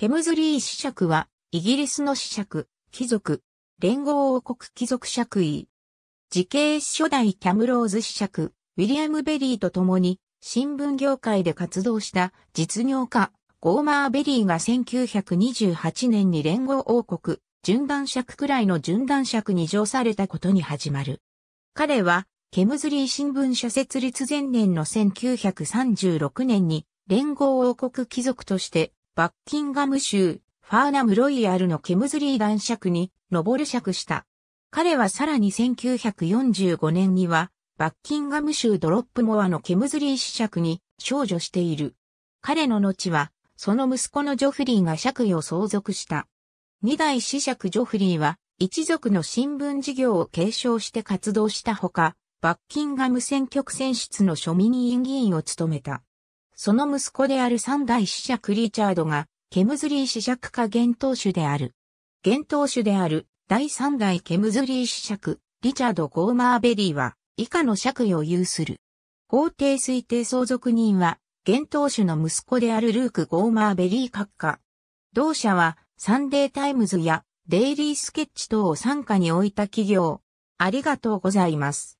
ケムズリー子爵は、イギリスの子爵、貴族、連合王国貴族爵位。時系初代キャムローズ子爵、ウィリアム・ベリーと共に、新聞業界で活動した実業家、ゴーマー・ベリーが1928年に連合王国、順男爵くらいの順男爵に上されたことに始まる。彼は、ケムズリー新聞社設立前年の1936年に、連合王国貴族としてバッキンガム州、ファーナムロイヤルのケムズリー男爵に上る爵した。彼はさらに1945年には、バッキンガム州ドロップモアのケムズリー子爵に少女している。彼の後は、その息子のジョフリーが爵位を相続した。二代子爵ジョフリーは、一族の新聞事業を継承して活動したほか、バッキンガム選挙区選出の庶民委員議員を務めた。その息子である三代子爵リチャードが、ケムズリー子爵家元当主である。元当主である第三代ケムズリー子爵、リチャード・ゴーマーベリーは、以下の爵位を有する。法定推定相続人は、元当主の息子であるルーク・ゴーマーベリー閣下。同社は、サンデータイムズや、デイリースケッチ等を参加に置いた企業。ありがとうございます。